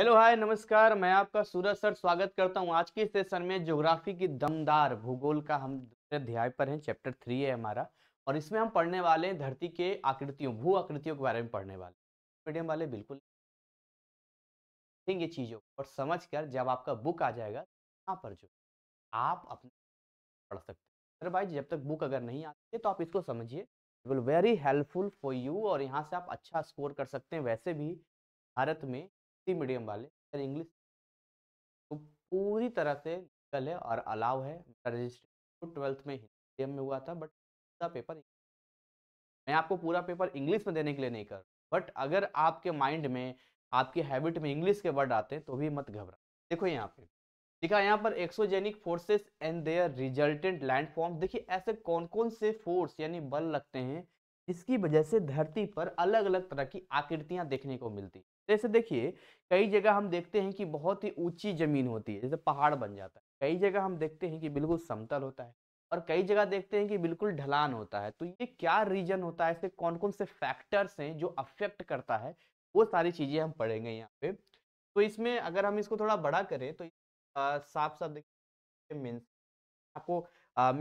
hello hi नमस्कार मैं आपका सूरज सर स्वागत करता हूं आज के सेशन में ज्योग्राफी की दमदार भूगोल का हम अध्याय पर हैं चैप्टर थ्री है हमारा और इसमें हम पढ़ने वाले हैं धरती के आकृतियों भू आकृतियों के बारे में पढ़ने वाले मीडियम वाले बिल्कुल ये चीज़ों और समझ कर जब आपका बुक आ जाएगा यहाँ पर जो आप अपने पढ़ सकते हैं भाई जब तक बुक अगर नहीं आती है तो आप इसको समझिए will very helpful for you और यहाँ से आप अच्छा स्कोर कर सकते हैं वैसे भी भारत में हिंदी मीडियम वाले अगर इंग्लिश तो पूरी तरह से लीगल है और अलाउ है मेरा रजिस्ट्रेशन तो ट्वेल्थ में हिंदी मीडियम में हुआ था बट पूरा पेपर मैं आपको पूरा पेपर इंग्लिश में देने के लिए नहीं कर बट अगर आपके माइंड में आपके हैबिट में इंग्लिश के वर्ड आते हैं तो भी मत घबरा देखो यहाँ पे देखा यहाँ पर exogenic forces and their resultant landform देखिए ऐसे कौन कौन से फोर्स यानी बल लगते हैं जिसकी वजह से धरती पर अलग अलग तरह की आकृतियाँ देखने को मिलती जैसे देखिए कई जगह हम देखते हैं कि बहुत ही ऊंची जमीन होती है जैसे पहाड़ बन जाता है कई जगह हम देखते हैं कि बिल्कुल समतल होता है और कई जगह देखते हैं कि बिल्कुल ढलान होता है तो ये क्या रीजन होता है इसके कौन कौन से फैक्टर्स हैं जो अफेक्ट करता है वो सारी चीज़ें हम पढ़ेंगे यहाँ पे तो इसमें अगर हम इसको थोड़ा बड़ा करें तो साफ साफ देखिए मेन आपको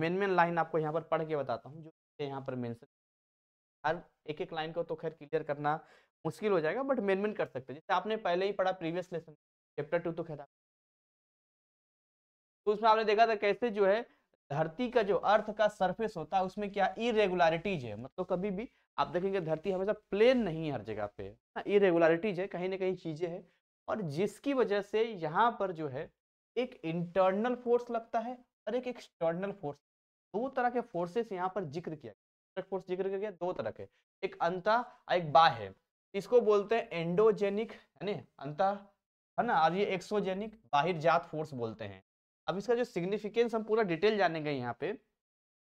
मेन मेन लाइन आपको यहाँ पर पढ़ के बताता हूँ जो यहाँ पर मेन्शन हर एक एक लाइन को तो खैर क्लियर करना मुश्किल हो जाएगा बट मेनमेन कर सकते हैं जैसे आपने पहले ही पढ़ा प्रीवियस लेसन चैप्टर टू तो खैर तो उसमें आपने देखा था कैसे जो है धरती का जो अर्थ का सरफेस होता है उसमें क्या इरेगुलरिटीज है मतलब कभी भी आप देखेंगे धरती हमेशा प्लेन नहीं है हर जगह पे हाँ इरेगुलरिटीज है कहीं ना कहीं चीज़ें हैं और जिसकी वजह से यहाँ पर जो है एक इंटरनल फोर्स लगता है और एक एक्सटर्नल फोर्स दो तरह के फोर्सेस यहाँ पर जिक्र किया फोर्स जिक्र किया दो तरह के एक अंता और एक बाह है इसको बोलते हैं एंडोजेनिक है ना अंत है ना और ये एक्सोजेनिक बाहर जात फोर्स बोलते हैं अब इसका जो सिग्निफिकेंस हम पूरा डिटेल जानेंगे यहाँ पे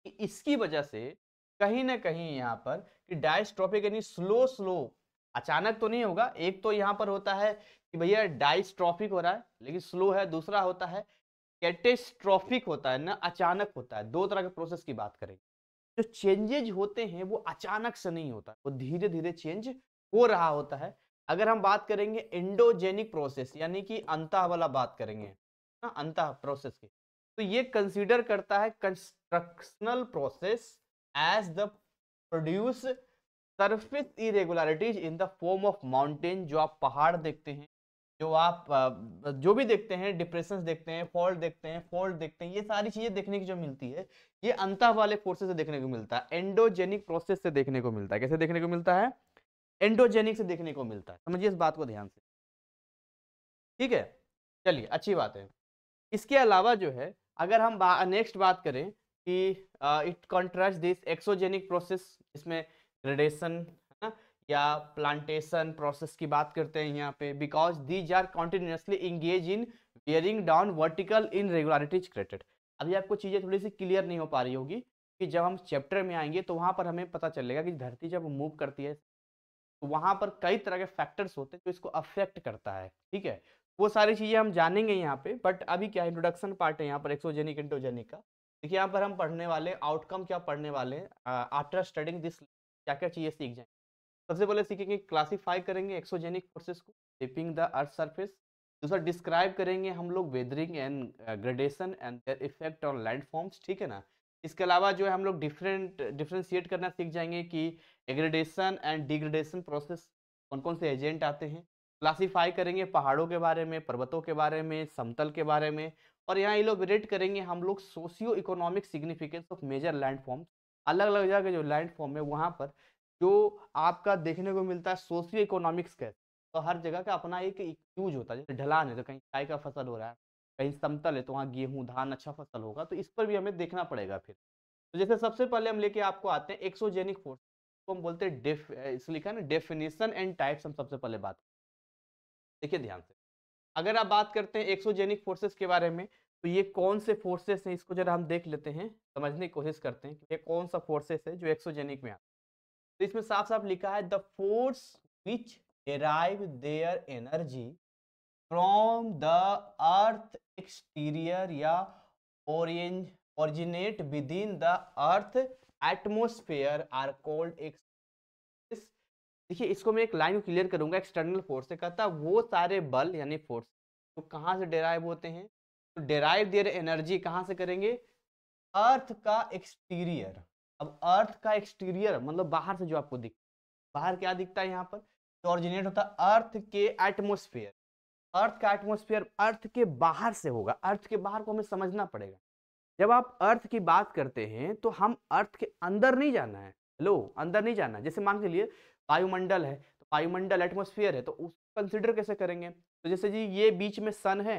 कि इसकी वजह से कहीं ना कहीं यहाँ पर कि डायस्ट्रॉपिक यानी स्लो स्लो अचानक तो नहीं होगा एक तो यहाँ पर होता है कि भैया डायस्ट्रॉफिक हो रहा है लेकिन स्लो है दूसरा होता है कैटेस्ट्रॉफिक होता है ना अचानक होता है दो तरह के प्रोसेस की बात करें जो चेंजेज होते हैं वो अचानक से नहीं होता वो धीरे धीरे चेंज हो रहा होता है अगर हम बात करेंगे एंडोजेनिक प्रोसेस यानी कि अंतः वाला बात करेंगे ना अंतः प्रोसेस की तो ये कंसीडर करता है constructional process as the produce surface irregularities in the form of mountain जो आप पहाड़ देखते हैं जो आप जो भी देखते हैं डिप्रेशन देखते हैं फॉल्ट देखते हैं फॉल्ट देखते हैं ये सारी चीजें देखने की जो मिलती है ये अंतः वाले फोर्सेस से देखने को मिलता है एंडोजेनिक प्रोसेस से देखने को मिलता है कैसे देखने को मिलता है एंडोजेनिक से देखने को मिलता है समझिए इस बात को ध्यान से ठीक है चलिए अच्छी बात है इसके अलावा जो है अगर हम बा, नेक्स्ट बात करें कि it contrast this exogenic process इसमें ग्रेडेशन है ना या प्लांटेशन प्रोसेस की बात करते हैं यहाँ पे because these are continuously engage in wearing down vertical irregularities created अभी आपको चीज़ें थोड़ी सी क्लियर नहीं हो पा रही होगी कि जब हम चैप्टर में आएंगे तो वहाँ पर हमें पता चलेगा कि धरती जब मूव करती है तो वहाँ पर कई तरह के फैक्टर्स होते हैं जो इसको अफेक्ट करता है ठीक है वो सारी चीज़ें हम जानेंगे यहाँ पे बट अभी क्या इंट्रोडक्शन पार्ट है यहाँ पर एक्सोजेनिक इंट्रोजेनिक का देखिए यहाँ पर हम पढ़ने वाले आउटकम क्या पढ़ने वाले आफ्टर स्टडिंग दिस क्या क्या चीज़ें सीख जाएंगे सबसे पहले सीखेंगे क्लासीफाई करेंगे एक्सोजेनिक फोर्सेस को शेपिंग द अर्थ सर्फेस दूसरा डिस्क्राइब करेंगे हम लोग weathering and gradation and their effect on landforms ठीक है ना इसके अलावा जो है हम लोग डिफरेंट डिफ्रेंशिएट करना सीख जाएंगे कि एग्रेडेशन एंड डिग्रेडेशन प्रोसेस कौन कौन से एजेंट आते हैं क्लासीफाई करेंगे पहाड़ों के बारे में पर्वतों के बारे में समतल के बारे में और यहाँ इलोबरेट करेंगे हम लोग socio economic significance of major land form अलग अलग जगह के जो लैंड फॉर्म है वहाँ पर जो आपका देखने को मिलता है सोशियो इकोनॉमिक्स का तो हर जगह का अपना एक यूज होता है जैसे ढलान है तो कहीं चाय का फसल हो रहा है कहीं समतल है तो वहाँ गेहूँ धान अच्छा फसल होगा तो इस पर भी हमें देखना पड़ेगा फिर तो जैसे सबसे पहले हम लेके आपको आते हैं एक्सोजेनिक फोर्स को हम बोलते हैं डेफ इसमें लिखा ना डेफिनेशन एंड टाइप्स हम सबसे पहले बात देखिए ध्यान से अगर आप बात करते हैं एक्सोजेनिक फोर्सेस के बारे में तो ये कौन से फोर्सेस हैं इसको जरा हम देख लेते हैं समझने की कोशिश करते हैं कि ये कौन सा फोर्सेस है जो एक्सोजेनिक में आता है तो इसमें साफ साफ लिखा है the force which derive their energy from the earth exterior या originate within the earth atmosphere are called एक देखिए इसको मैं एक लाइन को क्लियर करूंगा एक्सटर्नल फोर्स से कहता वो सारे बल यानी फोर्स तो कहाँ से डेराइव होते हैं तो डेराइव देर एनर्जी कहाँ से करेंगे अर्थ का एक्सटीरियर अब अर्थ का एक्सटीरियर मतलब बाहर से जो आपको दिख बाहर क्या दिखता है यहाँ पर जो ऑरिजिनेट होता है अर्थ के एटमोस्फेयर अर्थ का एटमोस्फेयर अर्थ के बाहर से होगा अर्थ के बाहर को हमें समझना पड़ेगा जब आप अर्थ की बात करते हैं तो हम अर्थ के अंदर नहीं जाना है लो अंदर नहीं जाना जैसे मान के लिए वायुमंडल है तो वायुमंडल एटमोसफियर है तो उसको कंसिडर कैसे करेंगे तो जैसे जी ये बीच में सन है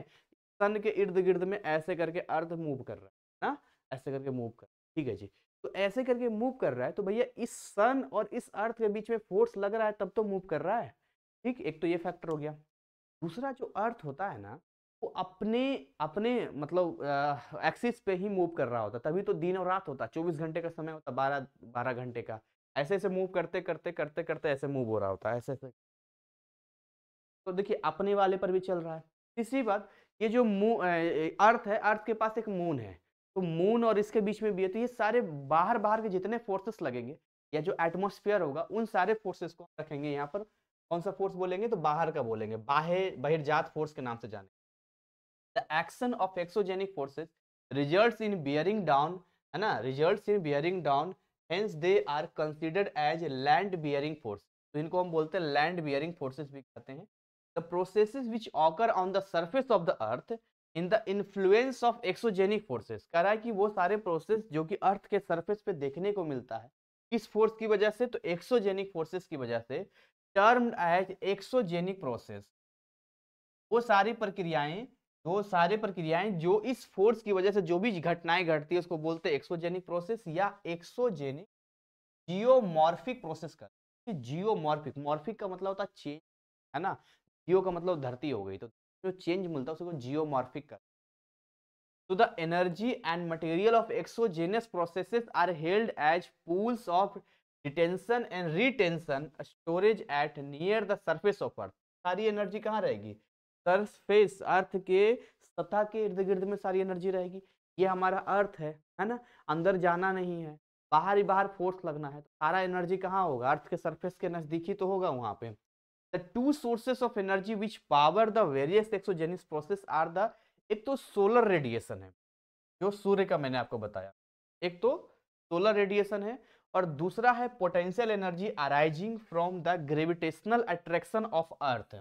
सन के इर्द गिर्द में ऐसे करके अर्थ मूव कर रहा है ना ऐसे करके मूव कर ठीक है जी तो ऐसे करके मूव कर रहा है तो भैया इस सन और इस अर्थ के बीच में फोर्स लग रहा है तब तो मूव कर रहा है ठीक एक तो ये फैक्टर हो गया दूसरा जो अर्थ होता है ना वो अपने अपने मतलब एक्सिस पे ही मूव कर रहा होता तभी तो दिन और रात होता चौबीस घंटे का समय होता बारह बारह घंटे का ऐसे ऐसे मूव करते करते करते करते ऐसे मूव हो रहा होता है ऐसे ऐसे तो देखिए अपने वाले पर भी चल रहा है तीसरी बात ये जो अर्थ है अर्थ के पास एक मून है तो मून और इसके बीच में भी है तो ये सारे बाहर बाहर के जितने फोर्सेस लगेंगे या जो एटमोसफियर होगा उन सारे फोर्सेस को रखेंगे यहाँ पर कौन सा फोर्स बोलेंगे तो बाहर का बोलेंगे बाहे बहिर्जात फोर्स के नाम से जाने the action of exogenic forces results in bearing down है ना results in bearing down hence they are considered as land bearing force तो इनको हम बोलते हैं land bearing forces भी कहते हैं the processes which occur on the surface of the earth in the influence of exogenic forces कह रहा है कि वो सारे प्रोसेस जो कि अर्थ के सरफेस पे देखने को मिलता है किस फोर्स की वजह से तो एक्सोजेनिक फोर्सेस की वजह से टर्म्ड एज एक्सोजेनिक प्रोसेस वो सारी प्रक्रियाएं तो वो सारे प्रक्रियाएं जो इस फोर्स की वजह से जो भी घटनाएं घटती है उसको बोलते हैं एक्सोजेनिक प्रोसेस या एक्सोजेनिक जियोमॉर्फिक प्रोसेस कर जियोमॉर्फिक मॉर्फिक का मतलब होता है चेंज है ना जियो का मतलब धरती हो गई तो जो चेंज मिलता है उसको जियोमॉर्फिक कर तो the energy and material of exogenous processes are held as pools of detention and retention storage at near the surface of earth सारी एनर्जी कहाँ रहेगी सरफेस अर्थ के सतह के इर्द गिर्द में सारी एनर्जी रहेगी ये हमारा अर्थ है है ना अंदर जाना नहीं है बाहर ही बाहर फोर्स लगना है तो सारा एनर्जी कहाँ होगा अर्थ के सरफेस के नजदीक ही तो होगा वहाँ पे the two sources of energy which power the various exogenic process are the एक तो सोलर रेडिएशन है जो सूर्य का मैंने आपको बताया एक तो सोलर रेडिएशन है और दूसरा है potential energy arising from the gravitational attraction of earth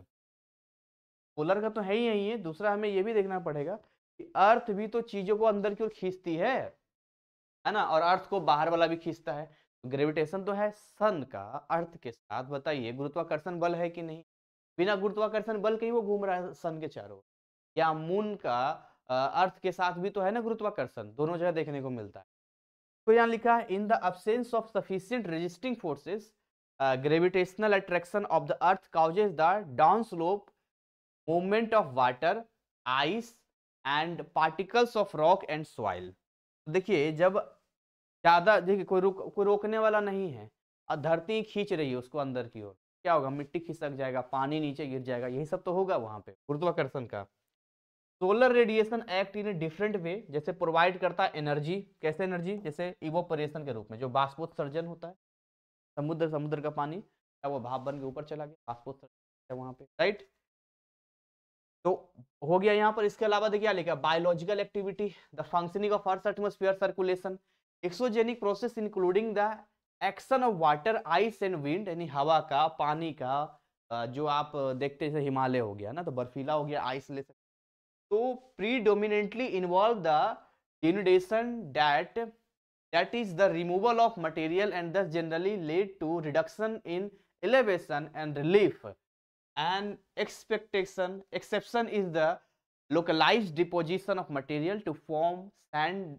polar का तो है ही है दूसरा हमें यह भी देखना पड़ेगा कि अर्थ भी तो चीजों को अंदर की ओर खींचती है है ना और अर्थ को बाहर वाला भी खींचता है ग्रेविटेशन तो है सन का अर्थ के साथ बताइए गुरुत्वाकर्षण बल है कि नहीं बिना गुरुत्वाकर्षण बल के ही वो घूम रहा है सन के चारों या मून का अर्थ के साथ भी तो है ना गुरुत्वाकर्षण दोनों जगह देखने को मिलता है तो यहाँ लिखा है in the absence of sufficient resisting forces gravitational attraction of the earth causes the down slope movement of water ice and particles of rock and soil देखिए जब ज़्यादा देखिए कोई रुक कोई रोकने वाला नहीं है और धरती खींच रही है उसको अंदर की ओर क्या होगा मिट्टी खिसक जाएगा पानी नीचे गिर जाएगा यही सब तो होगा वहाँ पे गुरुत्वाकर्षण का solar radiation act in different way जैसे प्रोवाइड करता है एनर्जी कैसे एनर्जी जैसे इवोपरेशन के रूप में जो सर्जन होता है समुद्र समुद्र का पानी क्या वो भाप बन के ऊपर चला गया बाष्पोत्सर्जन वहाँ पे राइट तो हो गया यहाँ पर इसके अलावा देखिए लिखा biological activity the functioning of earth atmosphere circulation exogenic process including the action of water ice and wind यानी हवा का पानी का जो आप देखते जैसे हिमालय हो गया ना तो बर्फीला हो गया आइस ले सकते तो predominantly involve the denudation that that is the removal of material and thus generally lead to reduction in elevation and relief an expectation exception is the localized deposition of material to form sand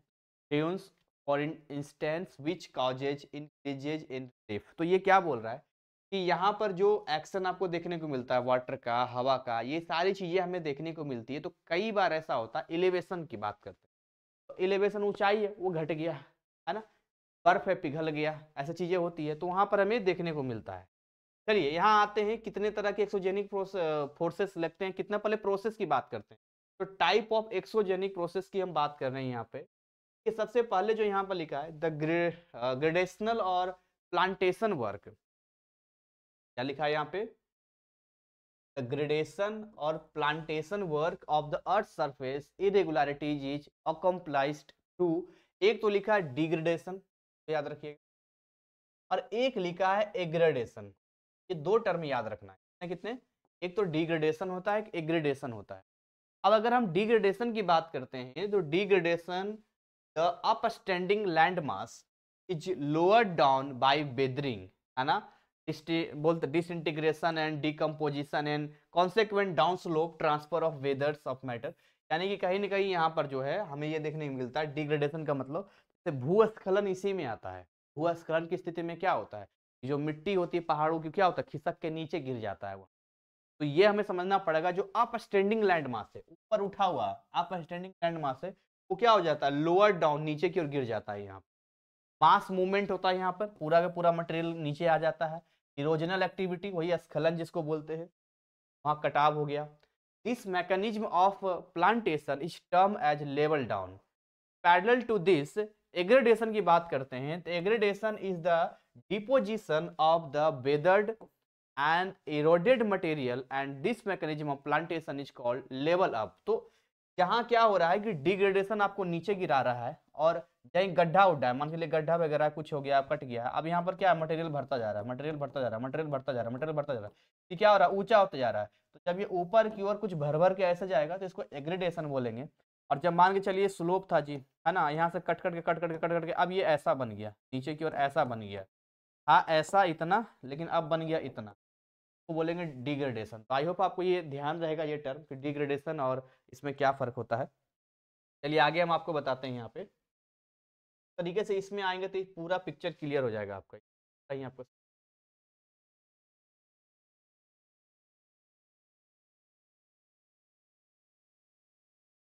dunes for instance which causes increases in drift तो ये क्या बोल रहा है कि यहाँ पर जो एक्शन आपको देखने को मिलता है वाटर का हवा का ये सारी चीज़ें हमें देखने को मिलती है तो कई बार ऐसा होता है एलिवेशन की बात करते हैं तो एलिवेशन ऊंचाई है वो घट गया है ना बर्फ है पिघल गया ऐसी चीज़ें होती है तो वहाँ पर हमें देखने को मिलता है चलिए यहाँ आते हैं कितने तरह के एक्सोजेनिक फोर्सेस लगते हैं कितना पहले प्रोसेस की बात करते हैं तो टाइप ऑफ एक्सोजेनिक प्रोसेस की हम बात कर रहे हैं यहाँ पे कि सबसे पहले जो यहाँ पर लिखा है द ग्रेडेशनल और प्लांटेशन वर्क क्या लिखा है यहाँ पे द ग्रेडेशन और plantation work of the earth surface irregularities is accomplished to एक तो लिखा है डिग्रेडेशन याद रखिएगा और एक लिखा है एग्रेडेशन ये दो टर्म याद रखना है कितने एक तो डिग्रेडेशन होता है एक एग्रेडेशन होता है अब अगर हम डिग्रेडेशन की बात करते हैं तो degradation the upstanding land mass is lower down by weathering है ना बोलते integration and decomposition and consequent down slope transfer of weathers of matter यानी कि कहीं ना कहीं यहाँ पर जो है हमें ये देखने को मिलता है डिग्रेडेशन का मतलब भूस्खलन इसी में आता है भूस्खलन की स्थिति में क्या होता है जो मिट्टी होती है पहाड़ों की क्या होता है खिसक के नीचे गिर जाता है वो तो ये हमें समझना पड़ेगा जो अप स्टैंडिंग लैंड मास है ऊपर उठा हुआ अप स्टैंडिंग लैंड मास है वो क्या हो जाता है लोअर डाउन नीचे की ओर गिर जाता है यहाँ पर मास मूवमेंट होता है यहाँ पर पूरा का पूरा मटेरियल नीचे आ जाता है इरोजनल एक्टिविटी वही स्खलन जिसको बोलते हैं वहाँ कटाव हो गया this mechanism of plantation is term as level down parallel to this aggradation की बात करते हैं तो aggradation is the deposition of the weathered and eroded material and this mechanism of plantation is called level up तो यहाँ क्या हो रहा है कि डिग्रेडेशन आपको नीचे गिरा रहा है और जहाँ गड्ढा उड्ढा है मान के लिए गड्ढा वगैरह कुछ हो गया कट गया अब यहाँ पर क्या है मटेरियल भरता जा रहा है मटेरियल भरता जा रहा है मटेरियल भरता जा रहा है मटेरियल भरता जा रहा है क्या हो रहा है ऊंचा होता जा रहा है तो जब ये ऊपर की ओर कुछ भर भर के ऐसे जाएगा तो इसको एग्रेडेशन बोलेंगे और जब मान के चलिए स्लोप था जी है ना यहाँ से कट कट के कट कट के कट कट के अब ये ऐसा बन गया नीचे की ओर ऐसा बन गया था ऐसा इतना लेकिन अब बन गया इतना तो बोलेंगे डिग्रेडेशन तो आई होप आपको ये ध्यान रहेगा ये टर्म कि डिग्रेडेशन और इसमें क्या फ़र्क होता है चलिए आगे हम आपको बताते हैं यहाँ पे तरीके से इसमें आएंगे तो पूरा पिक्चर क्लियर हो जाएगा आपका कहीं आपको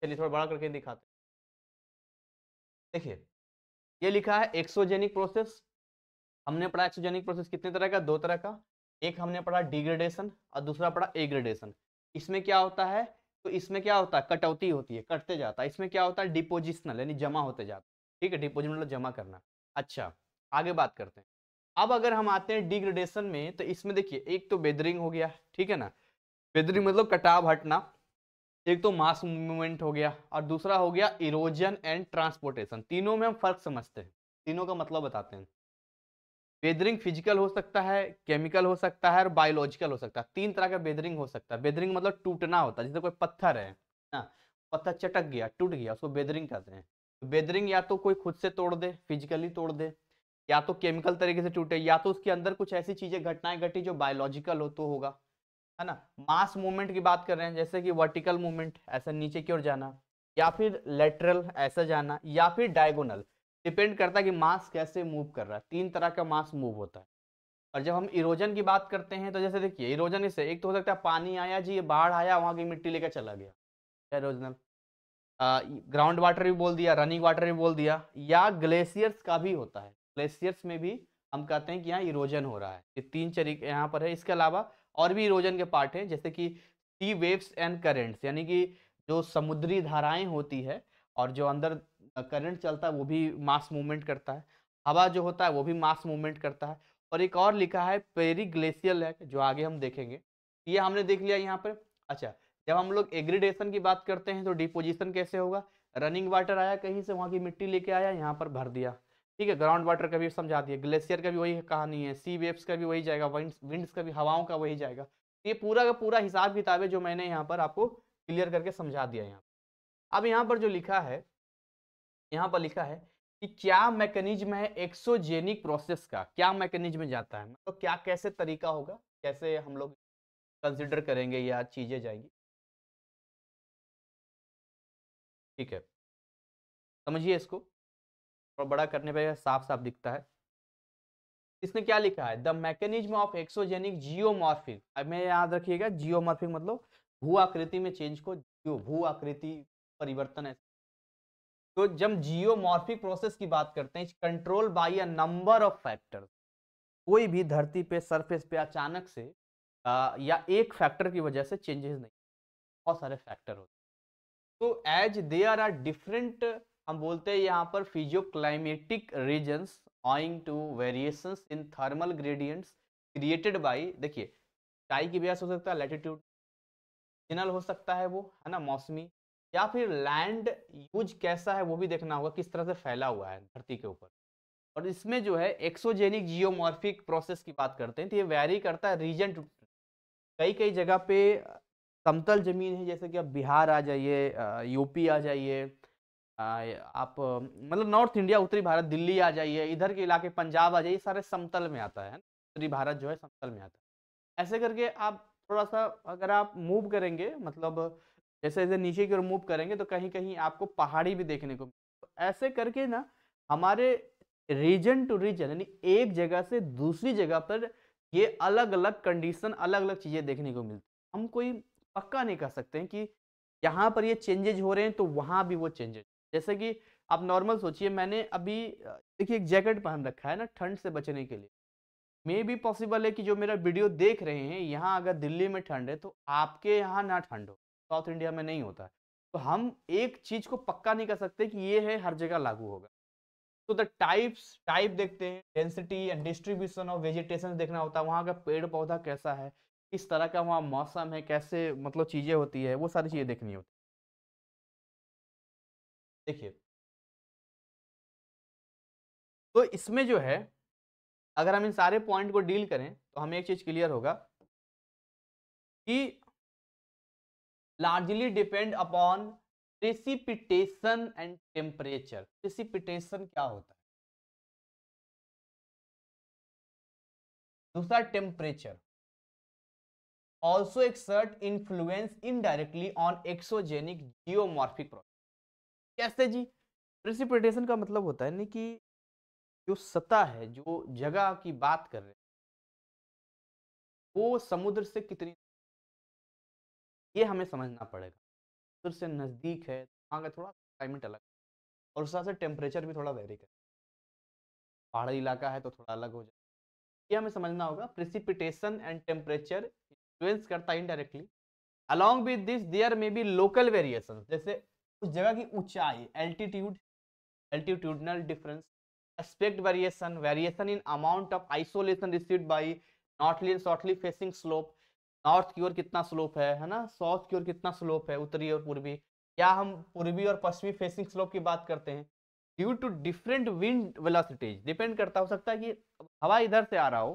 चलिए थोड़ा बड़ा करके दिखाते देखिए ये लिखा है एक्सोजेनिक प्रोसेस हमने पढ़ा एक्सोजेनिक प्रोसेस कितने तरह का दो तरह का एक हमने पढ़ा डिग्रेडेशन और दूसरा पढ़ा एग्रेडेशन इसमें क्या होता है तो इसमें क्या होता है कटौती होती है कटते जाता है इसमें क्या होता है डिपोजिशनल यानी जमा होते जाता है ठीक है डिपोजिट मतलब जमा करना अच्छा आगे बात करते हैं अब अगर हम आते हैं डिग्रेडेशन में तो इसमें देखिए एक तो बेदरिंग हो गया ठीक है ना बेदरिंग मतलब कटाव हटना एक तो मास मूवमेंट हो गया और दूसरा हो गया इरोजन एंड ट्रांसपोर्टेशन तीनों में हम फर्क समझते हैं तीनों का मतलब बताते हैं बेदरिंग फिजिकल हो सकता है केमिकल हो सकता है और बायोलॉजिकल हो सकता है तीन तरह का बेदरिंग हो सकता है बेदरिंग मतलब टूटना होता है जैसे कोई पत्थर है ना पत्थर चटक गया टूट गया उसको वेदरिंग कहते हैं तो बेदरिंग या तो कोई खुद से तोड़ दे फिजिकली तोड़ दे या तो केमिकल तरीके से टूटे या तो उसके अंदर कुछ ऐसी चीजें घटनाएं घटी जो बायोलॉजिकल हो तो होगा है ना मास मूवमेंट की बात कर रहे हैं जैसे कि वर्टिकल मूवमेंट ऐसा नीचे की ओर जाना या फिर लेटरल ऐसा जाना या फिर डायगोनल डिपेंड करता है कि मास कैसे मूव कर रहा है तीन तरह का मास मूव होता है और जब हम इरोजन की बात करते हैं तो जैसे देखिए इरोजन इससे एक तो हो सकता है पानी आया जी ये बाढ़ आया वहाँ की मिट्टी लेकर चला गया इरोजनल ग्राउंड वाटर भी बोल दिया रनिंग वाटर भी बोल दिया या ग्लेशियर्स का भी होता है ग्लेशियर्स में भी हम कहते हैं कि यहाँ इरोजन हो रहा है ये तीन तरीके यहाँ पर है इसके अलावा और भी इरोजन के पार्ट हैं जैसे कि सी वेव्स एंड करेंट्स यानी कि जो समुद्री धाराएं होती है और जो अंदर करंट चलता है वो भी मास मूवमेंट करता है हवा जो होता है वो भी मास मूवमेंट करता है और एक और लिखा है पेरी ग्लेशियल एक्ट जो आगे हम देखेंगे ये हमने देख लिया यहाँ पर अच्छा जब हम लोग एग्रीडेशन की बात करते हैं तो डिपोजिशन कैसे होगा रनिंग वाटर आया कहीं से वहाँ की मिट्टी लेके आया यहाँ पर भर दिया ठीक है ग्राउंड वाटर का भी समझा दिया ग्लेशियर का भी वही कहानी है सी वेव्स का भी वही जाएगा विंड्स का भी हवाओं का वही जाएगा ये पूरा का पूरा हिसाब किताब है जो मैंने यहाँ पर आपको क्लियर करके समझा दिया यहाँ अब यहाँ पर जो लिखा है यहाँ पर लिखा है कि क्या मैकेनिज्म है एक्सोजेनिक प्रोसेस का क्या मैकेनिज्म जाता है मतलब क्या कैसे तरीका होगा कैसे हम लोग कंसिडर करेंगे या चीज़ें जाएंगी ठीक है समझिए इसको और बड़ा करने पर साफ साफ दिखता है इसने क्या लिखा है the mechanism of exogenic geomorphic अब मैं याद रखिएगा जियोमॉर्फिक मतलब भू आकृति में चेंज को जियो भू आकृति परिवर्तन ऐसे तो जब जियोमॉर्फिक प्रोसेस की बात करते हैं control by a number of factor कोई भी धरती पे सरफेस पे अचानक से आ, या एक फैक्टर की वजह से चेंजेस नहीं बहुत सारे फैक्टर होते तो as they are are different हम बोलते हैं यहाँ पर physioclimatic regions owing to variation in thermal gradients created by देखिए चाय की ब्यास हो सकता है लेटिट्यूड सिग्नल हो सकता है वो है ना मौसमी या फिर लैंड यूज कैसा है वो भी देखना होगा किस तरह से फैला हुआ है धरती के ऊपर और इसमें जो है एक्सोजेनिक जियोमॉर्फिक प्रोसेस की बात करते हैं तो ये वैरी करता है रीजन टू कई कई जगह पे समतल ज़मीन है जैसे कि आप बिहार आ जाइए यूपी आ जाइए आप मतलब नॉर्थ इंडिया उत्तरी भारत दिल्ली आ जाइए इधर के इलाके पंजाब आ जाइए सारे समतल में आता है उत्तरी भारत जो है समतल में आता है ऐसे करके आप थोड़ा सा अगर आप मूव करेंगे मतलब जैसे जैसे नीचे की ओर मूव करेंगे तो कहीं कहीं आपको पहाड़ी भी देखने को तो ऐसे करके ना हमारे रीजन टू रीजन यानी एक जगह से दूसरी जगह पर ये अलग अलग कंडीशन अलग अलग चीज़ें देखने को मिलती हम कोई पक्का नहीं कह सकते हैं कि यहाँ पर ये चेंजेज हो रहे हैं तो वहाँ भी वो चेंजेज जैसे कि आप नॉर्मल सोचिए मैंने अभी देखिए एक जैकेट पहन रखा है ना ठंड से बचने के लिए मे भी पॉसिबल है कि जो मेरा वीडियो देख रहे हैं यहाँ अगर दिल्ली में ठंड है तो आपके यहाँ ना ठंड हो साउथ इंडिया में नहीं होता है तो हम एक चीज को पक्का नहीं कर सकते कि ये है हर जगह लागू होगा तो द टाइप्स टाइप देखते हैं density and distribution of vegetation देखना होता है वहाँ का पेड़ पौधा कैसा है किस तरह का वहाँ मौसम है कैसे मतलब चीज़ें होती है वो सारी चीज़ें देखनी होती है देखिए तो इसमें जो है अगर हम इन सारे पॉइंट को डील करें तो हमें एक चीज़ क्लियर होगा कि largely depend upon precipitation and temperature precipitation क्या होता है दूसरा temperature also exert influence indirectly on exogenic geomorphic process कैसे जी प्रेसिपिटेशन का मतलब होता है ना कि जो सतह है जो जगह की बात कर रहे हैं वो समुद्र से कितनी ये हमें समझना पड़ेगा सूर्य से नज़दीक है वहाँ का थोड़ा क्लाइमेट अलग और उस हिसाब से टेम्परेचर भी थोड़ा वेरी करेगा पहाड़ी इलाका है तो थोड़ा अलग हो जाए ये हमें समझना होगा प्रिसिपिटेशन एंड टेम्परेचर इन्फ्लुएंस करता है indirectly along with this there may be local variation जैसे उस जगह की ऊंचाई altitude altitudinal difference aspect variation variation in amount of isolation received by northly and southly facing slope north की ओर कितना स्लोप है है ना साउथ की ओर कितना स्लोप है उत्तरी और पूर्वी या हम पूर्वी और पश्चिमी फेसिंग स्लोप की बात करते हैं due to different wind velocities depend करता हो सकता है कि हवा इधर से आ रहा हो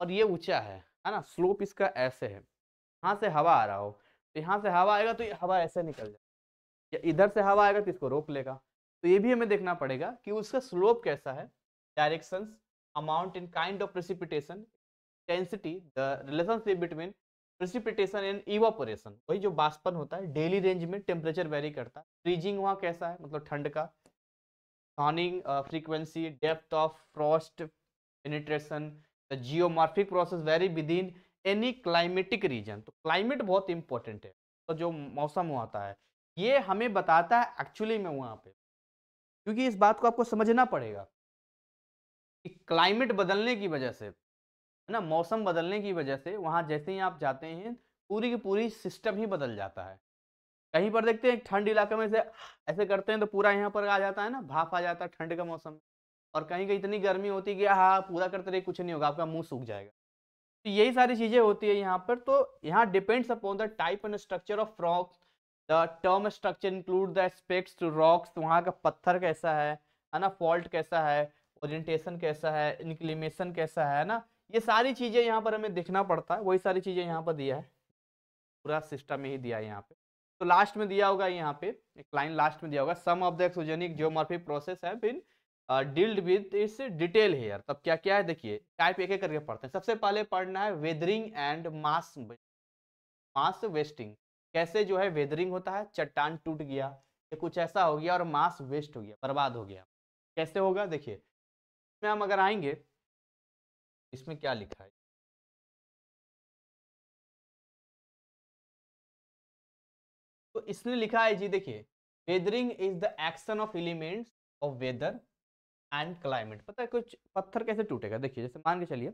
और ये ऊंचा है है ना स्लोप इसका ऐसे है यहाँ से हवा आ रहा हो तो यहाँ से हवा आएगा तो ये हवा ऐसे निकल जाए या इधर से हवा आएगा तो इसको रोक लेगा तो ये भी हमें देखना पड़ेगा कि उसका स्लोप कैसा है direction amount in kind of precipitation intensity the relationship between precipitation and evaporation वही जो बाष्पन होता है डेली रेंज में टेम्परेचर वेरी करता है फ्रीजिंग वहाँ कैसा है मतलब ठंड का thawing frequency depth of frost penetration the geomorphic process vary within any climatic region तो क्लाइमेट बहुत इंपॉर्टेंट है तो जो मौसम आता है ये हमें बताता है एक्चुअली में वहाँ पे क्योंकि इस बात को आपको समझना पड़ेगा कि क्लाइमेट बदलने की वजह से है ना मौसम बदलने की वजह से वहाँ जैसे ही आप जाते हैं पूरी की पूरी सिस्टम ही बदल जाता है कहीं पर देखते हैं ठंड इलाके में से ऐसे करते हैं तो पूरा यहाँ पर आ जाता है ना भाप आ जाता है ठंड का मौसम और कहीं कहीं इतनी गर्मी होती है कि हाँ पूरा करते रहिए कुछ नहीं होगा आपका मुंह सूख जाएगा तो यही सारी चीज़ें होती है यहाँ पर तो यहाँ depends upon the type and structure of rocks the term structure include the aspects to rocks वहाँ का पत्थर कैसा है है ना फॉल्ट कैसा है ओरिएंटेशन कैसा है इंक्लीमेशन कैसा है ना ये सारी चीज़ें यहाँ पर हमें देखना पड़ता है वही सारी चीज़ें यहाँ पर दिया है पूरा सिस्टम ही दिया है यहाँ पे तो लास्ट में दिया होगा यहाँ पे एक लाइन लास्ट में दिया होगा some of the exogenic geomorphic process है बिन डील्ड विद इस डिटेल हेयर तब क्या क्या है देखिए टाइप एक एक करके पढ़ते हैं सबसे पहले पढ़ना है weathering and mass mass wasting कैसे जो है वेदरिंग होता है चट्टान टूट गया या कुछ ऐसा हो गया और मास वेस्ट हो गया बर्बाद हो गया कैसे होगा देखिए इसमें हम अगर आएंगे इसमें क्या लिखा है तो इसने लिखा है जी देखिए weathering is the action of elements of weather and climate पता है कुछ पत्थर कैसे टूटेगा देखिए जैसे मान के चलिए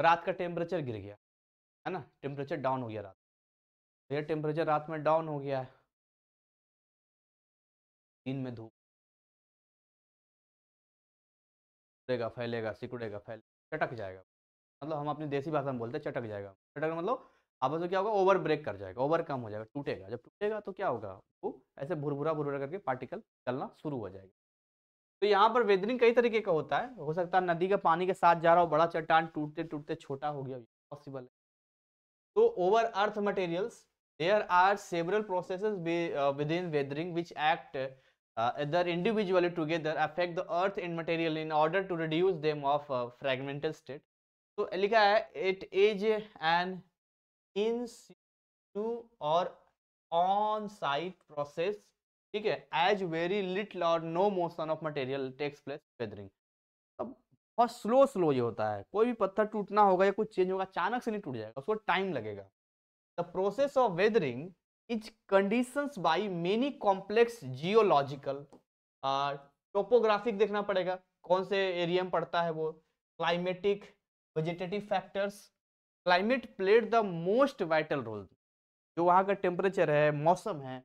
रात का टेम्परेचर गिर गया है ना टेम्परेचर डाउन हो गया रात तो टेम्परेचर रात में डाउन हो गया है दिन में धूप उतरेगा फैलेगा सिकुड़ेगा फैलेगा चटक जाएगा मतलब हम अपनी देसी भाषा में बोलते हैं चटक जाएगा चटक मतलब आपस में क्या होगा ओवर ब्रेक कर जाएगा ओवर कम हो जाएगा टूटेगा जब टूटेगा तो क्या होगा वो ऐसे भुरभुरा भुरभुरा करके पार्टिकल चलना शुरू हो जाएगा तो यहाँ पर वेदरिंग कई तरीके का होता है हो सकता है नदी का पानी के साथ जा रहा हो बड़ा चट्टान टूटते टूटते छोटा हो गया पॉसिबल है तो over earth materials there are several process within weathering which act uh, their individually together affect the earth and material in order to reduce them of uh, fragmental state so likha hai it is an in situ or on site process ठीक है as very little और no motion of material takes place weathering अब बहुत slow slow ये होता है कोई भी पत्थर टूटना होगा या कुछ चेंज होगा अचानक से नहीं टूट जाएगा उसको टाइम लगेगा the process of weathering is conditions by many complex geological uh, topographic देखना पड़ेगा कौन से एरिया में पड़ता है वो climatic vegetative factors climate played the most vital role जो वहाँ का टेम्परेचर है मौसम है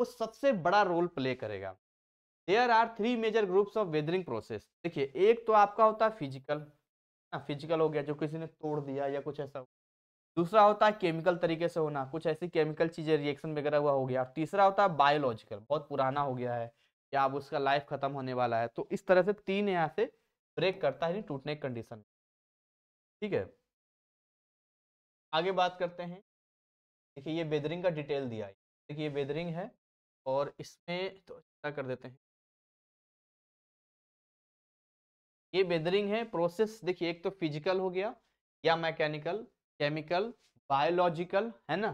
वो सबसे बड़ा रोल प्ले करेगा there are three major groups of weathering process देखिए एक तो आपका होता है फिजिकल ना फिजिकल हो गया जो किसी ने तोड़ दिया या कुछ ऐसा दूसरा होता है केमिकल तरीके से होना कुछ ऐसी केमिकल चीज़ें रिएक्शन वगैरह हुआ हो गया और तीसरा होता है बायोलॉजिकल बहुत पुराना हो गया है या अब उसका लाइफ खत्म होने वाला है तो इस तरह से तीन यहाँ से ब्रेक करता है टूटने कंडीशन ठीक है आगे बात करते हैं देखिए ये वेदरिंग का डिटेल दिया है देखिए ये वेदरिंग है और इसमें तो क्या कर देते हैं ये वेदरिंग है प्रोसेस देखिए एक तो फिजिकल हो गया या मैकेनिकल केमिकल बायोलॉजिकल है ना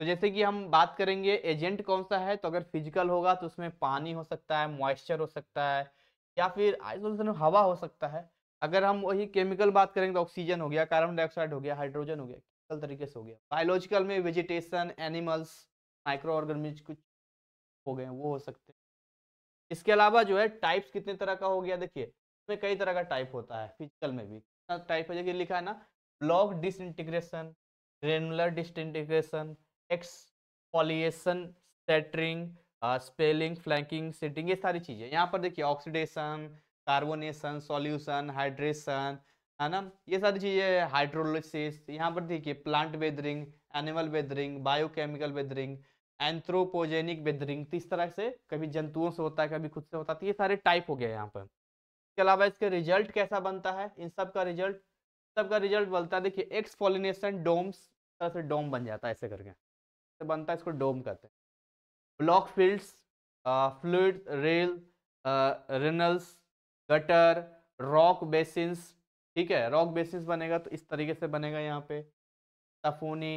तो जैसे कि हम बात करेंगे एजेंट कौन सा है तो अगर फिजिकल होगा तो उसमें पानी हो सकता है मॉइस्चर हो सकता है या फिर आइसोलेशन हवा हो सकता है अगर हम वही केमिकल बात करेंगे तो ऑक्सीजन हो गया कार्बन डाइऑक्साइड हो गया हाइड्रोजन हो गया केमिकल तरीके से हो गया बायोलॉजिकल में वेजिटेशन एनिमल्स माइक्रो ऑर्गेनिज कुछ हो गए वो हो सकते हैं इसके अलावा जो है टाइप्स कितने तरह का हो गया देखिए इसमें कई तरह का टाइप होता है फिजिकल में भी टाइप है जैसे लिखा है ना block disintegration granular disintegration exfoliation shattering spalling flanking setting ये सारी चीज़ें यहाँ पर देखिए ऑक्सीडेशन कार्बोनेशन सॉल्यूशन हाइड्रेशन है ना ये सारी चीज़ें हाइड्रोलिसिस यहाँ पर देखिए plant weathering animal weathering biochemical weathering anthropogenic weathering तो इस तरह से कभी जंतुओं से होता है कभी खुद से होता है तो ये सारे टाइप हो गया यहाँ पर इसके अलावा इसके रिजल्ट कैसा बनता है इन सब का रिजल्ट सबका रिजल्ट बनता है देखिए एक्स पॉलिनेशन डोम्स तरह से डोम बन जाता है ऐसे करके तो बनता है इसको डोम कहते हैं block fields fluted rills runnels gutter rock basins ठीक है रॉक बेसिस बनेगा तो इस तरीके से बनेगा यहाँ पे तफूनी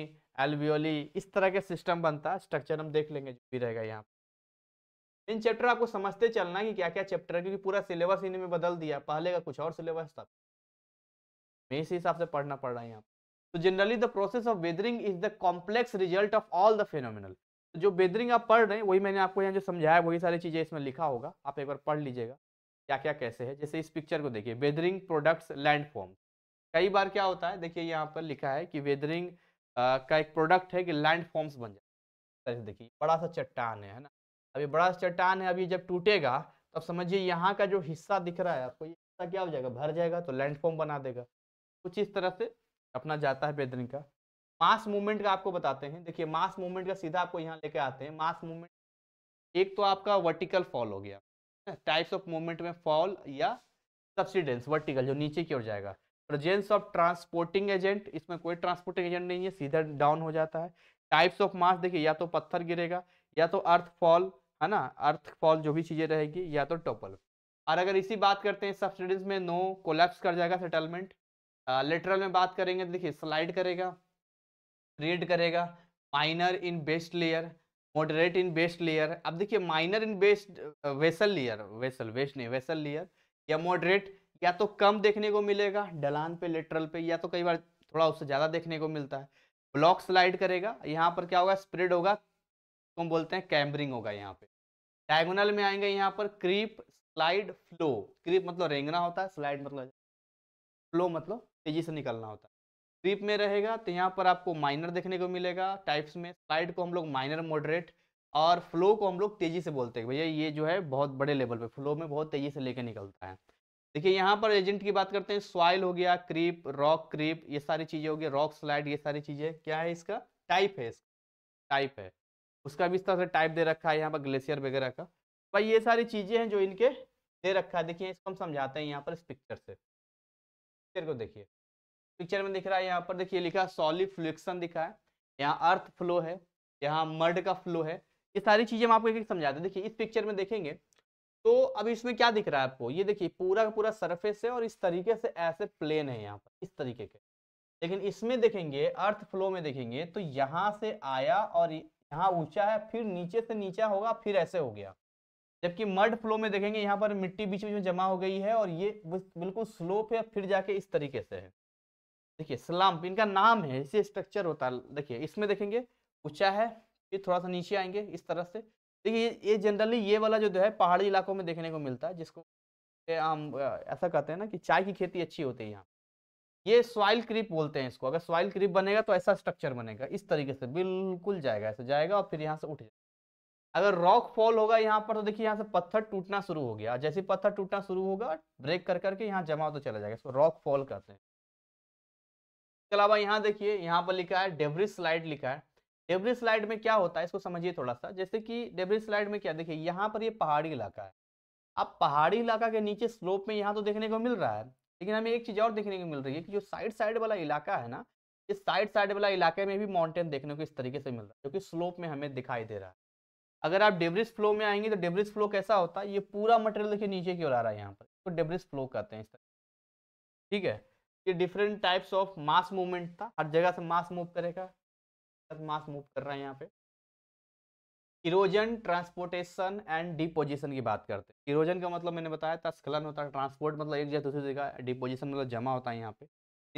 एल्वियोली इस तरह के सिस्टम बनता है स्ट्रक्चर हम देख लेंगे जो भी रहेगा यहाँ पे इन चैप्टर आपको समझते चलना कि क्या क्या चैप्टर है क्योंकि पूरा सिलेबस इन्हीं में बदल दिया पहले का कुछ और सिलेबस था मैं इसी हिसाब से पढ़ना पड़ रहा है यहाँ तो generally the process of weathering is the complex result of all the phenomenal जो वेदरिंग आप पढ़ रहे हैं वही मैंने आपको यहाँ जो समझाया वही सारी चीज़ें इसमें लिखा होगा आप एक बार पढ़ लीजिएगा क्या क्या कैसे है जैसे इस पिक्चर को देखिए वेदरिंग प्रोडक्ट्स लैंड फॉर्म कई बार क्या होता है देखिए यहाँ पर लिखा है कि वेदरिंग का एक प्रोडक्ट है कि लैंड फॉर्म्स बन जाए देखिए बड़ा सा चट्टान है ना अभी बड़ा सा चट्टान है अभी जब टूटेगा तो समझिए यहाँ का जो हिस्सा दिख रहा है आपको ये हिस्सा क्या हो जाएगा भर जाएगा तो लैंड फॉर्म बना देगा कुछ इस तरह से अपना जाता है बेदरिंग का मास मूवमेंट का आपको बताते हैं देखिए मास मूवमेंट का सीधा आपको यहाँ लेके आते हैं मास मूवमेंट एक तो आपका वर्टिकल फॉल हो गया टाइप्स ऑफ मूवमेंट में फॉल या सब्सिडेंस वर्टिकल जो नीचे की ओर जाएगा प्रेजेंस ऑफ ट्रांसपोर्टिंग एजेंट इसमें कोई ट्रांसपोर्टिंग एजेंट नहीं है सीधा डाउन हो जाता है टाइप्स ऑफ मास देखिए या तो पत्थर गिरेगा या तो अर्थ फॉल है ना अर्थ फॉल जो भी चीज़ें रहेगी या तो टोपल और अगर इसी बात करते हैं सब्सिडेंस में नो कोलैप्स कर जाएगा सेटलमेंट लेटरल में बात करेंगे तो देखिए स्लाइड करेगा रीड करेगा minor in best layer moderate in best layer अब देखिए minor in best vessel layer vessel west नहीं वेसल लेयर या मॉडरेट या तो कम देखने को मिलेगा डलान पे लेटरल पे या तो कई बार थोड़ा उससे ज़्यादा देखने को मिलता है ब्लॉक स्लाइड करेगा यहाँ पर क्या होगा स्प्रेड होगा तो हम बोलते हैं कैमरिंग होगा यहाँ पे डायगोनल में आएंगे यहाँ पर क्रीप स्लाइड फ्लो क्रीप मतलब रेंगना होता है स्लाइड मतलब फ्लो मतलब तेजी से निकलना होता है स्वीप में रहेगा तो यहाँ पर आपको माइनर देखने को मिलेगा टाइप्स में स्लाइड को हम लोग माइनर मॉडरेट और फ्लो को हम लोग तेज़ी से बोलते हैं भैया ये जो है बहुत बड़े लेवल पे फ्लो में बहुत तेज़ी से लेके निकलता है देखिए यहाँ पर एजेंट की बात करते हैं सॉइल हो गया क्रीप रॉक क्रीप ये सारी चीज़ें हो गई रॉक स्लाइड ये सारी चीज़ें क्या है इसका टाइप है इसका टाइप है उसका भी इस तरह से टाइप दे रखा है यहाँ पर ग्लेशियर वगैरह का तो भाई ये सारी चीज़ें हैं जो इनके दे रखा है देखिए इसको हम समझाते हैं यहाँ पर इस पिक्चर से पिक्चर को देखिए पिक्चर में दिख रहा है यहाँ पर देखिए लिखा सॉलिफ्लिक्शन दिखा है यहाँ अर्थ फ्लो है यहाँ मर्ड का फ्लो है ये सारी चीजें हम आपको एक एक समझाते हैं देखिए इस पिक्चर में देखेंगे तो अब इसमें क्या दिख रहा है आपको ये देखिए पूरा का पूरा सरफेस है और इस तरीके से ऐसे प्लेन है यहाँ पर इस तरीके के लेकिन इसमें देखेंगे अर्थ फ्लो में देखेंगे तो यहाँ से आया और यहाँ ऊंचा है फिर नीचे से नीचा होगा फिर ऐसे हो गया जबकि मर्ड फ्लो में देखेंगे यहाँ पर मिट्टी बीच बीच में जमा हो गई है और ये बिल्कुल स्लोप है फिर जाके इस तरीके से है देखिए स्लम्प इनका नाम है इसे स्ट्रक्चर होता है देखिए इसमें देखेंगे ऊंचा है फिर थोड़ा सा नीचे आएंगे इस तरह से देखिए ये जनरली ये वाला जो है पहाड़ी इलाकों में देखने को मिलता है जिसको आम ऐसा कहते हैं ना कि चाय की खेती अच्छी होती है यहाँ ये सॉइल क्रिप बोलते हैं इसको अगर सॉइल क्रिप बनेगा तो ऐसा स्ट्रक्चर बनेगा इस तरीके से बिल्कुल जाएगा ऐसे जाएगा और फिर यहाँ से उठ जाएगा अगर रॉक फॉल होगा यहाँ पर तो देखिए यहाँ से पत्थर टूटना शुरू हो गया जैसे पत्थर टूटना शुरू होगा ब्रेक कर करके यहाँ जमा तो चला जाएगा इसको रॉक फॉल कहते हैं इसके अलावा यहाँ देखिए यहाँ पर लिखा है डेवरी स्लाइड लिखा है डेवरी स्लाइड में क्या होता है इसको समझिए थोड़ा सा जैसे कि डेवरी स्लाइड में क्या देखिए यहाँ पर ये पहाड़ी इलाका है अब पहाड़ी इलाका के नीचे स्लोप में यहाँ तो देखने को मिल रहा है लेकिन हमें एक चीज़ और देखने को मिल रही है कि जो साइड साइड वाला इलाका है ना इस साइड साइड वाला इलाके में भी माउंटेन देखने को इस तरीके से मिल रहा है जो कि स्लोप में हमें दिखाई दे रहा है अगर आप डेब्रिज फ्लो में आएंगे तो डेब्रिज फ्लो कैसा होता है ये पूरा मटेरियल देखिए नीचे की ओर आ रहा है यहाँ पर तो डेब्रिज फ्लो कहते हैं इस तरह ठीक है ये different types of mass movement था हर जगह से मास मूव करेगा मास मूव कर रहा है यहाँ पे इरोजन ट्रांसपोर्टेशन एंड डिपोजिशन की बात करते हैं इरोजन का मतलब मैंने बताया था स्खलन होता है ट्रांसपोर्ट मतलब एक जगह दूसरी जगह डिपोजिशन मतलब जमा होता है यहाँ पे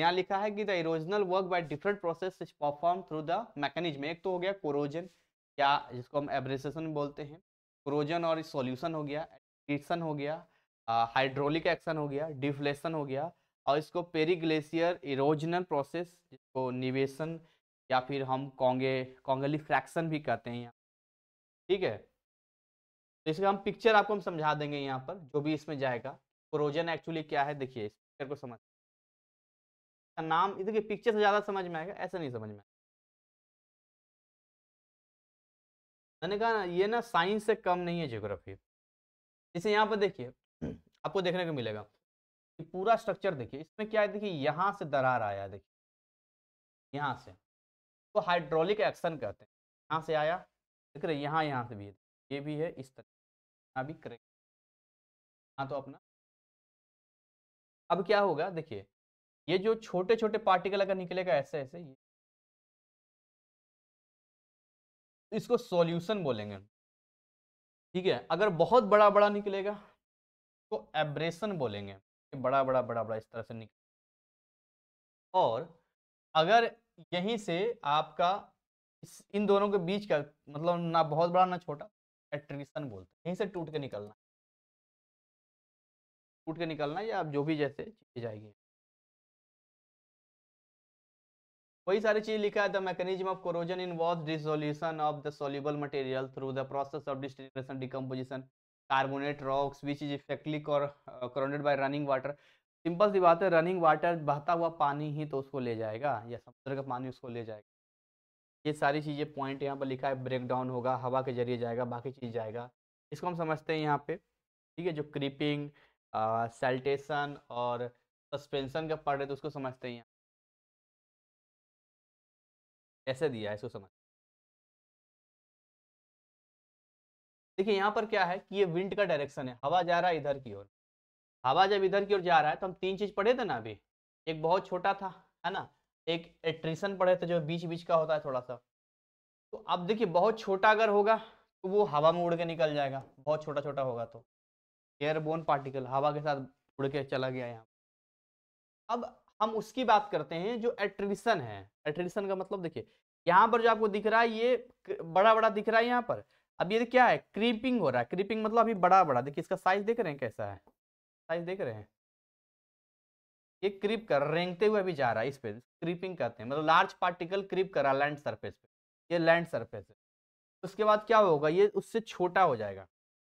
यहाँ लिखा है कि the erosional work by different process is perform through the mechanism एक तो हो गया कोरोजन या जिसको हम एब्रेसेशन बोलते हैं क्रोजन और सॉल्यूशन हो गया एडिशन हो गया हाइड्रोलिक एक्शन हो गया डिफ्लेशन हो गया और इसको पेरीग्लेशियर इरोजनल प्रोसेस जिसको निवेशन या फिर हम कॉन्गे कॉन्गली फ्रैक्शन भी कहते हैं यहाँ ठीक है तो इसका हम पिक्चर आपको हम समझा देंगे यहाँ पर जो भी इसमें जाएगा क्रोजन एक्चुअली क्या है देखिए इस पिक्चर को समझ नाम देखिए पिक्चर से ज़्यादा समझ में आएगा ऐसा नहीं समझ में मैंने कहा ना ये ना साइंस से कम नहीं है जियोग्राफी इसे यहाँ पर देखिए आपको देखने को मिलेगा कि पूरा स्ट्रक्चर देखिए इसमें क्या है देखिए यहाँ से दरार आया देखिए यहाँ से तो हाइड्रोलिक एक्शन कहते हैं यहाँ से आया देख रहे यहाँ यहाँ से भी है ये भी है इस तरह यहाँ भी करेक्ट हाँ तो अपना अब क्या होगा देखिए ये जो छोटे छोटे पार्टिकल अगर निकलेगा ऐसे ऐसे ये तो इसको सॉल्यूशन बोलेंगे ठीक है अगर बहुत बड़ा बड़ा निकलेगा तो एब्रेशन बोलेंगे बड़ा बड़ा बड़ा बड़ा इस तरह से निकले और अगर यहीं से आपका इन दोनों के बीच का मतलब ना बहुत बड़ा ना छोटा एट्रिशन बोलते हैं यहीं से टूट के निकलना टूट के निकलना या आप जो भी जैसे चीज़ें जाएगी वही सारी चीज लिखा है the mechanism of corrosion was dissolution of the soluble material through the process of distribution decomposition carbonate rocks which is effectively corroded by running water simple सी बात है रनिंग वाटर बहता हुआ पानी ही तो उसको ले जाएगा या समुद्र का पानी उसको ले जाएगा ये सारी चीज़ें पॉइंट यहाँ पर लिखा है ब्रेक डाउन होगा हवा के जरिए जाएगा बाकी चीज़ जाएगा इसको हम समझते हैं यहाँ पे ठीक है जो क्रीपिंग सेल्टेशन uh, और सस्पेंशन का पढ़ रहे तो उसको समझते हैं ऐसे दिया है इसको समझ देखिए यहाँ पर क्या है कि ये विंड का डायरेक्शन है हवा जा रहा है इधर की ओर हवा जब इधर की ओर जा रहा है तो हम तीन चीज़ पढ़े थे ना अभी एक बहुत छोटा था है ना एक एट्रिशन पढ़े थे जो बीच बीच का होता है थोड़ा सा तो अब देखिए बहुत छोटा अगर होगा तो वो हवा में उड़ के निकल जाएगा बहुत छोटा छोटा होगा तो एयरबोन पार्टिकल हवा के साथ उड़ के चला गया यहाँ अब हम उसकी बात करते हैं जो एट्रिशन है एट्रिशन का मतलब देखिए यहाँ पर जो आपको दिख रहा है ये बड़ा बड़ा दिख रहा है यहाँ पर अब ये क्या है क्रीपिंग हो रहा है क्रीपिंग मतलब अभी बड़ा बड़ा देखिए इसका साइज देख रहे हैं कैसा है साइज देख रहे हैं ये क्रीप कर रेंगते हुए अभी जा रहा है इस पे क्रीपिंग कहते हैं मतलब लार्ज पार्टिकल क्रीप कर रहा है लैंड सरफेस पे ये लैंड सरफेस है उसके बाद क्या होगा ये उससे छोटा हो जाएगा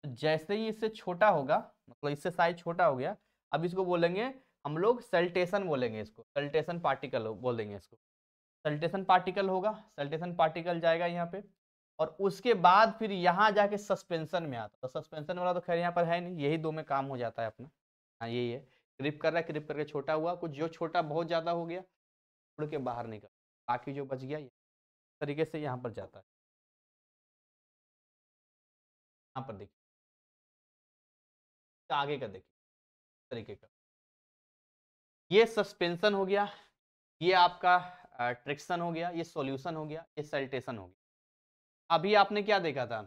तो जैसे ही इससे छोटा होगा मतलब इससे साइज छोटा हो गया अब इसको बोलेंगे हम लोग सल्टेशन बोलेंगे इसको सल्टेशन पार्टिकल बोल देंगे इसको सल्टेशन पार्टिकल होगा सल्टेशन पार्टिकल जाएगा यहाँ पे और उसके बाद फिर यहाँ जाके सस्पेंशन में आता है तो सस्पेंशन वाला तो खैर यहाँ पर है नहीं यही दो में काम हो जाता है अपना हाँ यही है क्रिप कर रहा है क्रिप करके छोटा हुआ कुछ जो छोटा बहुत ज़्यादा हो गया उड़ के बाहर निकल बाकी जो बच गया तरीके से यहाँ पर जाता है यहाँ पर देखिए आगे का देखिए तरीके का ये सस्पेंशन हो गया ये आपका ट्रिक्शन हो गया ये सॉल्यूशन हो गया ये सेल्टेशन हो गया अभी आपने क्या देखा था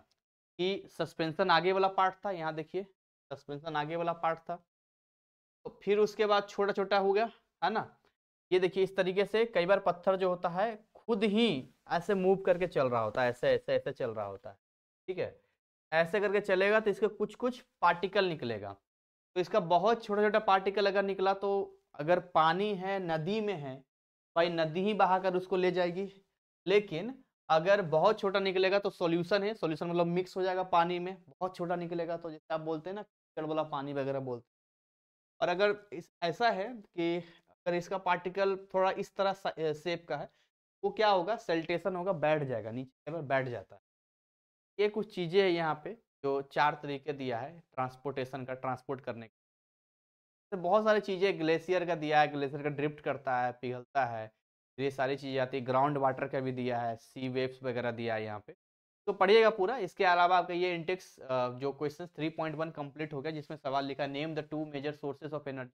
कि सस्पेंशन आगे वाला पार्ट था यहाँ देखिए सस्पेंशन आगे वाला पार्ट था तो फिर उसके बाद छोटा छोटा हो गया है ना ये देखिए इस तरीके से कई बार पत्थर जो होता है खुद ही ऐसे मूव करके चल रहा होता है ऐसे ऐसे ऐसे चल रहा होता है ठीक है ऐसे करके चलेगा तो इसके कुछ कुछ पार्टिकल निकलेगा तो इसका बहुत छोटा छोटा पार्टिकल अगर निकला तो अगर पानी है नदी में है तो भाई नदी ही बहाकर उसको ले जाएगी लेकिन अगर बहुत छोटा निकलेगा तो सॉल्यूशन है सॉल्यूशन मतलब मिक्स हो जाएगा पानी में बहुत छोटा निकलेगा तो जैसे आप बोलते हैं ना वाला पानी वगैरह बोलते हैं और अगर इस ऐसा है कि अगर इसका पार्टिकल थोड़ा इस तरह सेप का है वो तो क्या होगा सेल्टेशन होगा बैठ जाएगा नीचे पर बैठ जाता है ये कुछ चीज़ें हैं यहाँ पे जो चार तरीके दिया है ट्रांसपोर्टेशन का ट्रांसपोर्ट करने का तो बहुत सारी चीज़ें ग्लेशियर का दिया है ग्लेशियर का ड्रिफ्ट करता है पिघलता है ये सारी चीज़ें आती है ग्राउंड वाटर का भी दिया है सी वेव्स वगैरह दिया है यहाँ पे तो पढ़िएगा पूरा इसके अलावा आपका ये इंटेक्स जो question three point one complete हो गया जिसमें सवाल लिखा name the two major sources of energy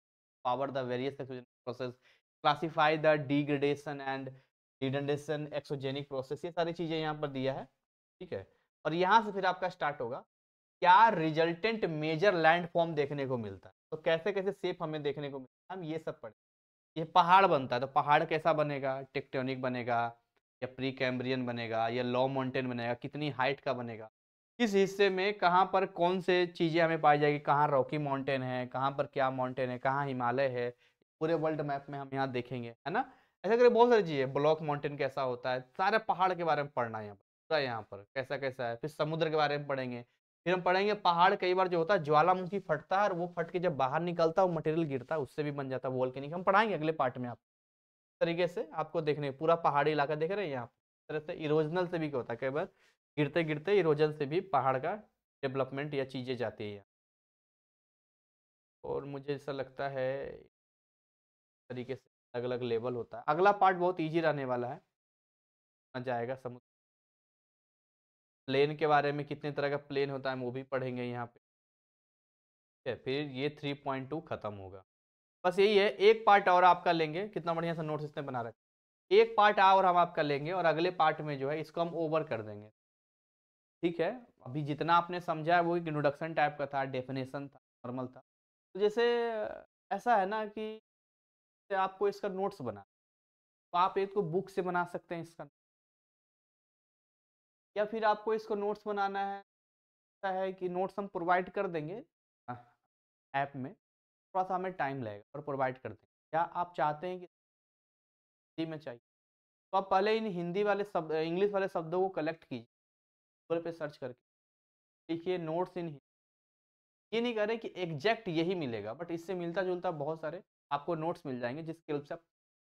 power the various exogenic process classify the degradation and denudation exogenic process ये सारी चीज़ें यहाँ पर दिया है ठीक है और यहाँ से फिर आपका स्टार्ट होगा क्या रिजल्टेंट मेजर लैंड फॉर्म देखने को मिलता है तो कैसे कैसे सेप हमें देखने को मिलता है हम ये सब पढ़े ये पहाड़ बनता है तो पहाड़ कैसा बनेगा टेक्टोनिक बनेगा या प्री कैम्ब्रियन बनेगा या लॉ माउंटेन बनेगा कितनी हाइट का बनेगा किस हिस्से में कहाँ पर कौन से चीज़ें हमें पाई जाएगी कहाँ रॉकी माउंटेन है कहाँ पर क्या माउंटेन है कहाँ हिमालय है पूरे वर्ल्ड मैप में हम यहाँ देखेंगे है ना ऐसा करके बहुत सारी चीज़ें ब्लॉक माउंटेन कैसा होता है सारे पहाड़ के बारे में पढ़ना है यहाँ पर पूरा यहाँ पर कैसा कैसा है फिर समुद्र के बारे में पढ़ेंगे फिर हम पढ़ेंगे पहाड़ कई बार जो होता है ज्वालामुखी फटता है और वो फट के जब बाहर निकलता है वो मटेरियल गिरता है उससे भी बन जाता है वॉल के नीचे हम पढ़ाएंगे अगले पार्ट में आप तरीके से आपको देखने पूरा पहाड़ी इलाका देख रहे हैं यहाँ तरह से इरोजनल से भी क्या होता है कई बार गिरते गिरते इरोजन से भी पहाड़ का डेवलपमेंट या चीज़ें जाती है यहाँ और मुझे ऐसा लगता है तरीके से अलग अलग लेवल होता है अगला पार्ट बहुत ईजी रहने वाला है जाएगा समुद्र प्लेन के बारे में कितने तरह का प्लेन होता है वो भी पढ़ेंगे यहाँ पे ठीक है फिर ये थ्री पॉइंट टू खत्म होगा बस यही है एक पार्ट और आपका लेंगे कितना बढ़िया सा नोट्स इसने बना रखा एक पार्ट और हम आपका लेंगे और अगले पार्ट में जो है इसको हम ओवर कर देंगे ठीक है अभी जितना आपने समझा है वो एक इंट्रोडक्शन टाइप का था डेफिनेशन था नॉर्मल था तो जैसे ऐसा है ना कि आपको इसका नोट्स बना तो आप एक बुक से बना सकते हैं इसका या फिर आपको इसको नोट्स बनाना है है कि नोट्स हम प्रोवाइड कर देंगे ऐप में थोड़ा सा हमें टाइम लगेगा और प्रोवाइड कर देंगे या आप चाहते हैं कि हिंदी में चाहिए तो आप पहले इन हिंदी वाले शब्द इंग्लिश वाले शब्दों को कलेक्ट कीजिए गूगल पे सर्च करके देखिए नोट्स इन ये नहीं करें कि एग्जैक्ट यही मिलेगा बट इससे मिलता जुलता बहुत सारे आपको नोट्स मिल जाएंगे जिसके हेल्प से आप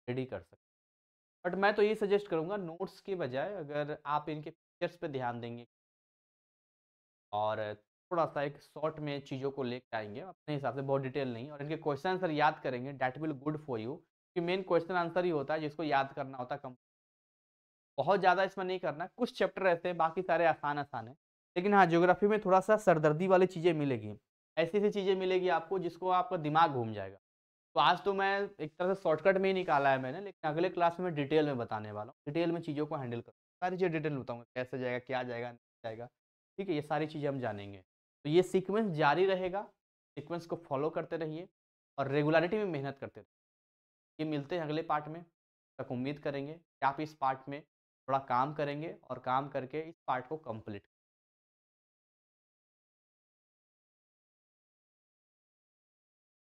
रेडी कर सकते बट मैं तो ये सजेस्ट करूँगा नोट्स के बजाय अगर आप इनके पिक्चर्स पे ध्यान देंगे और थोड़ा सा एक शॉर्ट में चीज़ों को लेकर आएंगे अपने हिसाब से बहुत डिटेल नहीं और इनके क्वेश्चन आंसर याद करेंगे that will good for you कि मेन क्वेश्चन आंसर ही होता है जिसको याद करना होता है बहुत ज़्यादा इसमें नहीं करना कुछ चैप्टर ऐसे हैं बाकी सारे आसान आसान है लेकिन हाँ जियोग्राफी में थोड़ा सा सरदर्दी वाली चीज़ें मिलेगी ऐसी ऐसी चीज़ें मिलेगी आपको जिसको आपका दिमाग घूम जाएगा तो आज तो मैं एक तरह से शॉर्टकट में ही निकाला है मैंने लेकिन अगले क्लास में मैं डिटेल में बताने वाला हूँ डिटेल में चीज़ों को हैंडल कर सारी चीज़ें डिटेल बताऊँगा कैसे जाएगा क्या जाएगा नहीं जाएगा ठीक है ये सारी चीज़ें हम जानेंगे तो ये सीक्वेंस जारी रहेगा सीक्वेंस को फॉलो करते रहिए और रेगुलरिटी में मेहनत करते रहिए ये मिलते हैं अगले पार्ट में तक उम्मीद करेंगे कि आप इस पार्ट में थोड़ा काम करेंगे और काम करके इस पार्ट को कंप्लीट